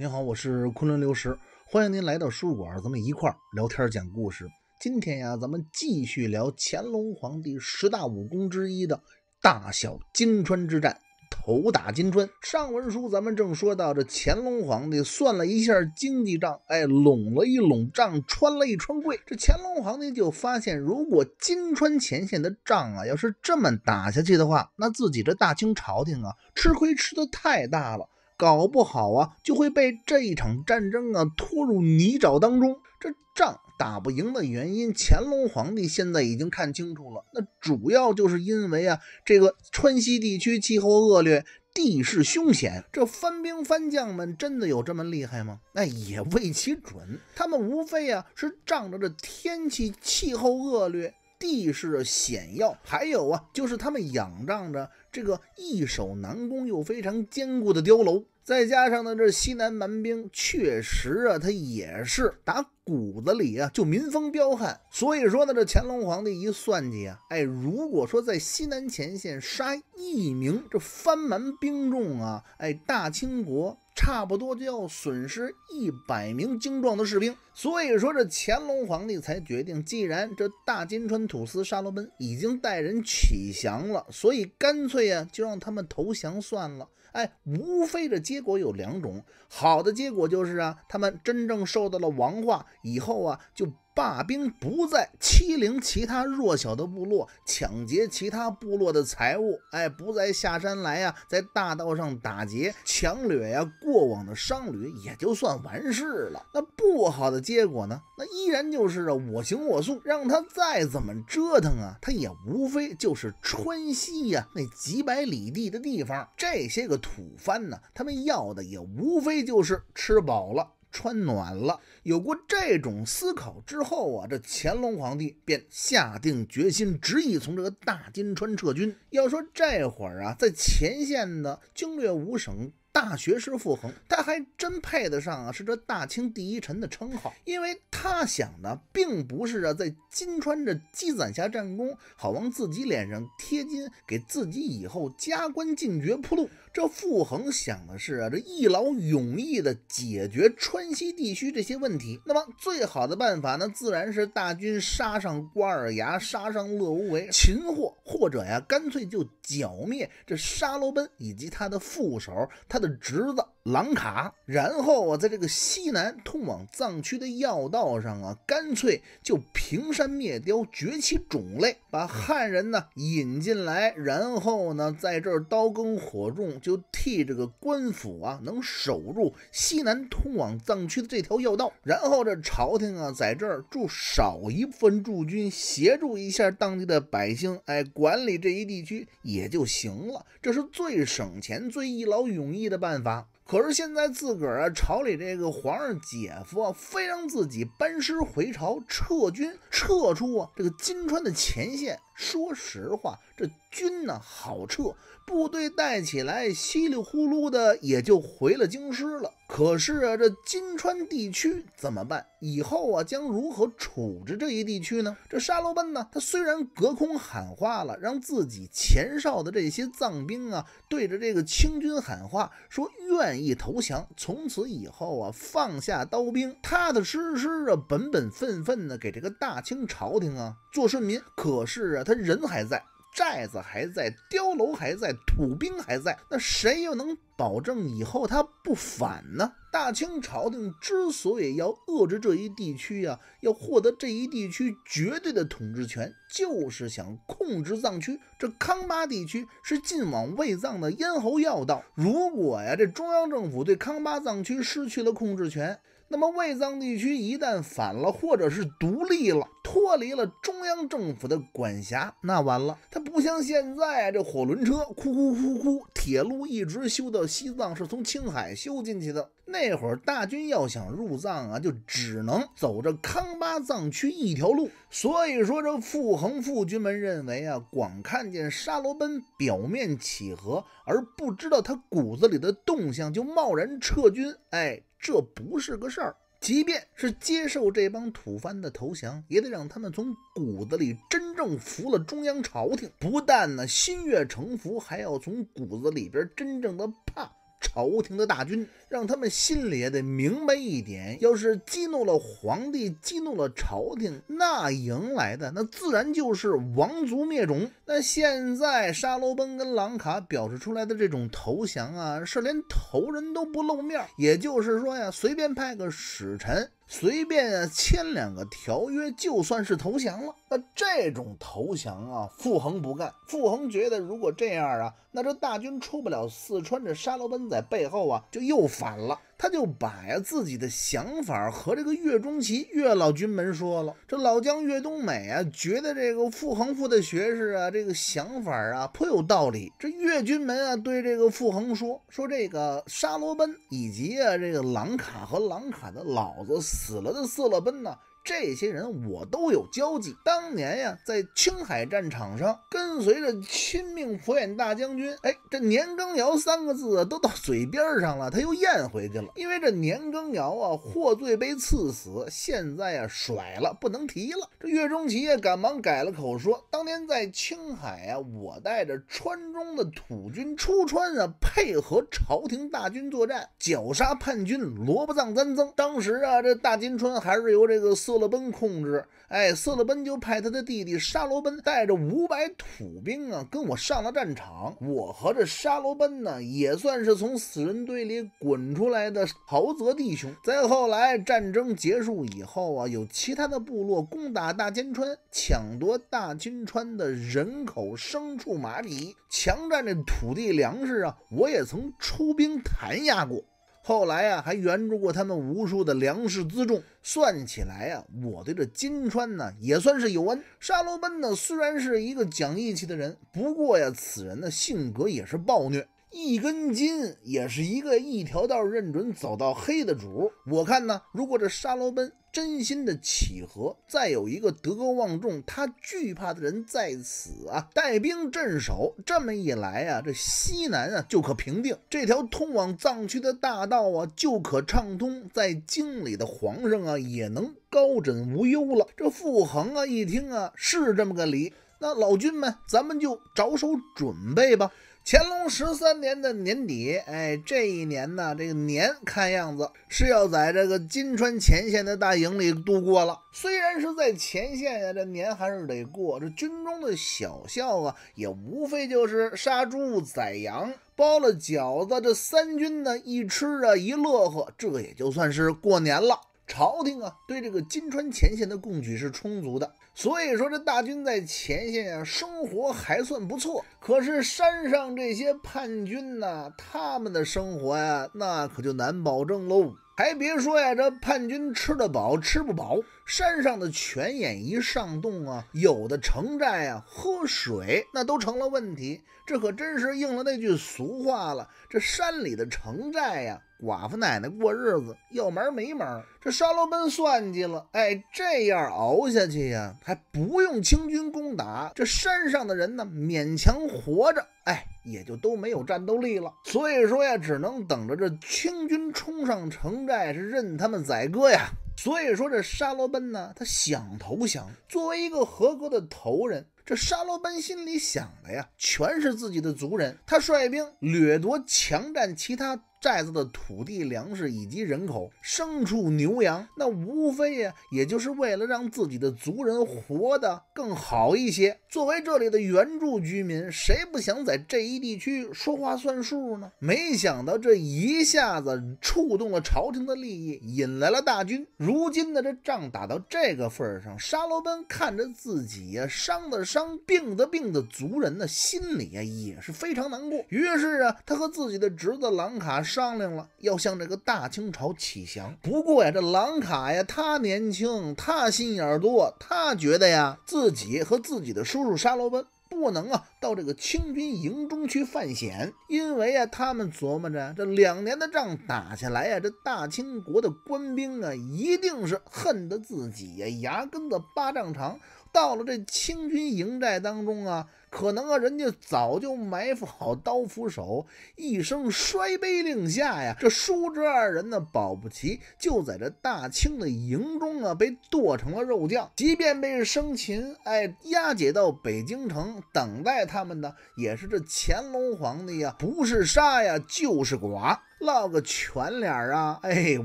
您好，我是昆仑刘石，欢迎您来到书馆，咱们一块儿聊天讲故事。今天呀，咱们继续聊乾隆皇帝十大武功之一的大小金川之战，头打金川。上文书咱们正说到这，乾隆皇帝算了一下经济账，哎，拢了一拢账，穿了一穿柜，这乾隆皇帝就发现，如果金川前线的仗啊，要是这么打下去的话，那自己这大清朝廷啊，吃亏吃的太大了。搞不好啊，就会被这一场战争啊拖入泥沼当中。这仗打不赢的原因，乾隆皇帝现在已经看清楚了。那主要就是因为啊，这个川西地区气候恶劣，地势凶险。这藩兵藩将们真的有这么厉害吗？那也未其准。他们无非啊是仗着这天气气候恶劣。地势险要，还有啊，就是他们仰仗着这个易守难攻又非常坚固的碉楼，再加上呢，这西南蛮兵确实啊，他也是打骨子里啊就民风彪悍，所以说呢，这乾隆皇帝一算计啊，哎，如果说在西南前线杀一名这番蛮兵众啊，哎，大清国。差不多就要损失一百名精壮的士兵，所以说这乾隆皇帝才决定，既然这大金川土司沙罗奔已经带人起降了，所以干脆呀就让他们投降算了。哎，无非这结果有两种，好的结果就是啊，他们真正受到了王化以后啊就。罢兵，不再欺凌其他弱小的部落，抢劫其他部落的财物。哎，不再下山来呀，在大道上打劫、强掠呀，过往的商旅也就算完事了。那不好的结果呢？那依然就是啊，我行我素，让他再怎么折腾啊，他也无非就是川西呀那几百里地的地方，这些个土藩呢，他们要的也无非就是吃饱了。穿暖了，有过这种思考之后啊，这乾隆皇帝便下定决心，执意从这个大金川撤军。要说这会儿啊，在前线的经略五省。大学士傅恒，他还真配得上啊，是这大清第一臣的称号。因为他想的并不是啊，在金川这积攒下战功，好往自己脸上贴金，给自己以后加官进爵铺路。这傅恒想的是啊，这一劳永逸的解决川西地区这些问题。那么最好的办法呢，自然是大军杀上瓜尔牙，杀上勒无为，擒获，或者呀，干脆就。剿灭这沙罗奔以及他的副手、他的侄子朗卡，然后啊，在这个西南通往藏区的要道上啊，干脆就平山灭雕，崛起种类，把汉人呢引进来，然后呢，在这儿刀耕火种，就替这个官府啊能守住西南通往藏区的这条要道，然后这朝廷啊，在这儿驻少一部分驻军，协助一下当地的百姓，哎，管理这一地区以。也就行了，这是最省钱、最一劳永逸的办法。可是现在自个儿啊，朝里这个皇上姐夫啊，非让自己班师回朝、撤军、撤出啊这个金川的前线。说实话，这。军呢，好撤，部队带起来，稀里呼噜的也就回了京师了。可是啊，这金川地区怎么办？以后啊，将如何处置这一地区呢？这沙罗奔呢，他虽然隔空喊话了，让自己前哨的这些藏兵啊，对着这个清军喊话，说愿意投降，从此以后啊，放下刀兵，踏踏实实啊，本本分分的给这个大清朝廷啊做顺民。可是啊，他人还在。寨子还在，碉楼还在，土兵还在，那谁又能保证以后他不反呢？大清朝廷之所以要遏制这一地区啊，要获得这一地区绝对的统治权，就是想控制藏区。这康巴地区是进往卫藏的咽喉要道，如果呀，这中央政府对康巴藏区失去了控制权，那么卫藏地区一旦反了，或者是独立了。脱离了中央政府的管辖，那完了。他不像现在这火轮车，哭哭哭哭，铁路一直修到西藏，是从青海修进去的。那会儿大军要想入藏啊，就只能走着康巴藏区一条路。所以说，这傅恒副军们认为啊，光看见沙罗奔表面起和，而不知道他骨子里的动向，就贸然撤军，哎，这不是个事儿。即便是接受这帮土蕃的投降，也得让他们从骨子里真正服了中央朝廷。不但呢心悦诚服，还要从骨子里边真正的怕。朝廷的大军，让他们心里也得明白一点：要是激怒了皇帝，激怒了朝廷，那迎来的那自然就是王族灭种。那现在沙罗奔跟朗卡表示出来的这种投降啊，是连头人都不露面，也就是说呀，随便派个使臣。随便啊，签两个条约就算是投降了。那这种投降啊，傅恒不干。傅恒觉得，如果这样啊，那这大军出不了四川，这沙罗奔在背后啊，就又反了。他就把自己的想法和这个岳中奇、岳老军门说了。这老将岳冬美啊，觉得这个傅恒傅的学士啊，这个想法啊，颇有道理。这岳军门啊，对这个傅恒说：“说这个沙罗奔以及啊，这个朗卡和朗卡的老子死了的色勒奔呢。”这些人我都有交集。当年呀，在青海战场上，跟随着亲命佛远大将军，哎，这年羹尧三个字都到嘴边上了，他又咽回去了。因为这年羹尧啊，获罪被赐死，现在啊，甩了，不能提了。这岳钟琪也赶忙改了口，说：当年在青海啊，我带着川中的土军出川啊，配合朝廷大军作战，绞杀叛军罗卜藏丹增。当时啊，这大金川还是由这个色。色勒奔控制，哎，色勒奔就派他的弟弟沙罗奔带着五百土兵啊，跟我上了战场。我和这沙罗奔呢，也算是从死人堆里滚出来的豪泽弟兄。再后来，战争结束以后啊，有其他的部落攻打大金川，抢夺大金川的人口、牲畜、马匹，强占这土地、粮食啊，我也曾出兵弹压过。后来啊，还援助过他们无数的粮食辎重，算起来啊，我对这金川呢也算是有恩。沙罗奔呢，虽然是一个讲义气的人，不过呀，此人的性格也是暴虐。一根筋也是一个一条道认准走到黑的主。我看呢，如果这沙罗奔真心的起和，再有一个德高望重、他惧怕的人在此啊，带兵镇守，这么一来啊，这西南啊就可平定，这条通往藏区的大道啊就可畅通，在京里的皇上啊也能高枕无忧了。这傅恒啊一听啊是这么个理，那老君们，咱们就着手准备吧。乾隆十三年的年底，哎，这一年呢，这个年看样子是要在这个金川前线的大营里度过了。虽然是在前线呀，这年还是得过。这军中的小校啊，也无非就是杀猪宰羊，包了饺子，这三军呢一吃啊一乐呵，这也就算是过年了。朝廷啊，对这个金川前线的供给是充足的，所以说这大军在前线啊，生活还算不错。可是山上这些叛军呢，他们的生活呀，那可就难保证喽。还别说呀，这叛军吃得饱吃不饱，山上的泉眼一上冻啊，有的城寨啊喝水那都成了问题。这可真是应了那句俗话了：这山里的城寨呀，寡妇奶奶过日子要门没门。这沙罗奔算计了，哎，这样熬下去呀，还不用清军攻打，这山上的人呢，勉强活着。哎，也就都没有战斗力了，所以说呀，只能等着这清军冲上城寨，是任他们宰割呀。所以说这沙罗奔呢，他想投降。作为一个合格的头人，这沙罗奔心里想的呀，全是自己的族人。他率兵掠夺、强占其他。寨子的土地、粮食以及人口、牲畜、牛羊，那无非呀，也就是为了让自己的族人活得更好一些。作为这里的原住居民，谁不想在这一地区说话算数呢？没想到这一下子触动了朝廷的利益，引来了大军。如今的这仗打到这个份儿上，沙罗奔看着自己呀伤的伤、病的病的族人呢，心里啊也是非常难过。于是啊，他和自己的侄子兰卡。商量了，要向这个大清朝乞降。不过呀，这兰卡呀，他年轻，他心眼儿多，他觉得呀，自己和自己的叔叔沙罗奔不能啊，到这个清军营中去犯险，因为呀，他们琢磨着这两年的仗打下来呀，这大清国的官兵啊，一定是恨得自己呀，牙根子巴丈长。到了这清军营寨当中啊，可能啊，人家早就埋伏好刀斧手，一声摔杯令下呀，这叔侄二人呢，保不齐就在这大清的营中啊，被剁成了肉酱。即便被生擒，哎，押解到北京城，等待他们的也是这乾隆皇帝呀，不是杀呀，就是剐，落个全脸啊！哎，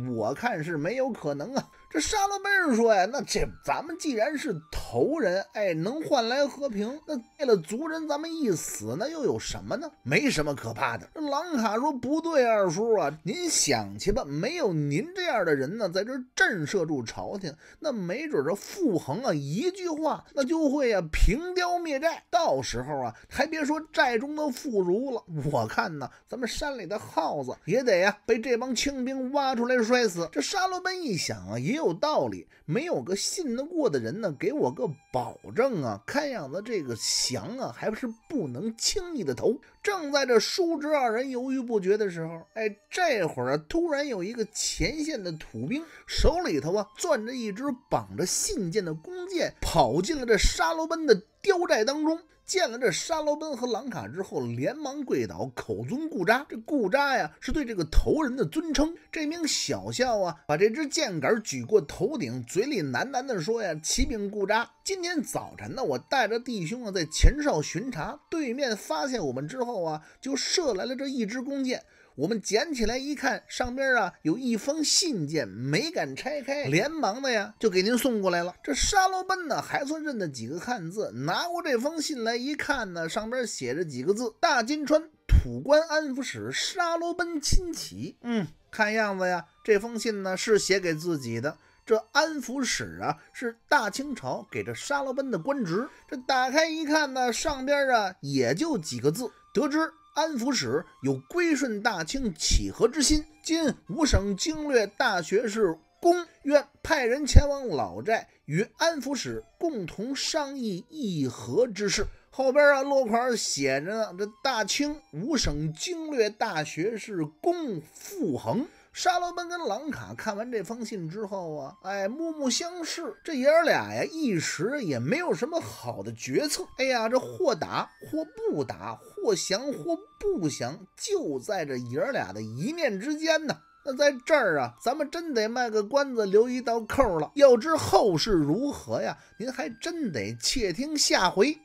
我看是没有可能啊。这沙罗奔说呀，那这咱们既然是头人，哎，能换来和平，那为了族人，咱们一死，那又有什么呢？没什么可怕的。这朗卡说不对，二叔啊，您想去吧。没有您这样的人呢，在这震慑住朝廷，那没准这傅恒啊，一句话，那就会啊平雕灭寨。到时候啊，还别说寨中的妇孺了，我看呢，咱们山里的耗子也得呀被这帮清兵挖出来摔死。这沙罗奔一想啊，也。有道理，没有个信得过的人呢，给我个保证啊！看样子这个降啊，还是不能轻易的投。正在这叔侄二人犹豫不决的时候，哎，这会儿啊，突然有一个前线的土兵，手里头啊攥着一支绑着信件的弓箭，跑进了这沙罗奔的碉寨当中。见了这沙罗奔和朗卡之后，连忙跪倒，口尊固扎。这固扎呀，是对这个头人的尊称。这名小校啊，把这支箭杆举过头顶，嘴里喃喃地说呀：“启禀固扎，今天早晨呢，我带着弟兄啊，在前哨巡查，对面发现我们之后啊，就射来了这一支弓箭。”我们捡起来一看，上边啊有一封信件，没敢拆开，连忙的呀就给您送过来了。这沙罗奔呢还算认得几个汉字，拿过这封信来一看呢，上边写着几个字：“大金川土官安抚使沙罗奔亲启。”嗯，看样子呀，这封信呢是写给自己的。这安抚使啊是大清朝给这沙罗奔的官职。这打开一看呢，上边啊也就几个字，得知。安抚使有归顺大清、乞和之心，今五省经略大学士公愿派人前往老寨，与安抚使共同商议议和之事。后边啊，落款写着呢，这大清五省经略大学士公傅恒。沙罗门跟朗卡看完这封信之后啊，哎，目目相视，这爷儿俩呀，一时也没有什么好的决策。哎呀，这或打或不打，或降或不降，就在这爷儿俩的一念之间呢。那在这儿啊，咱们真得卖个关子，留一道扣了。要知后事如何呀？您还真得且听下回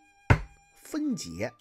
分解。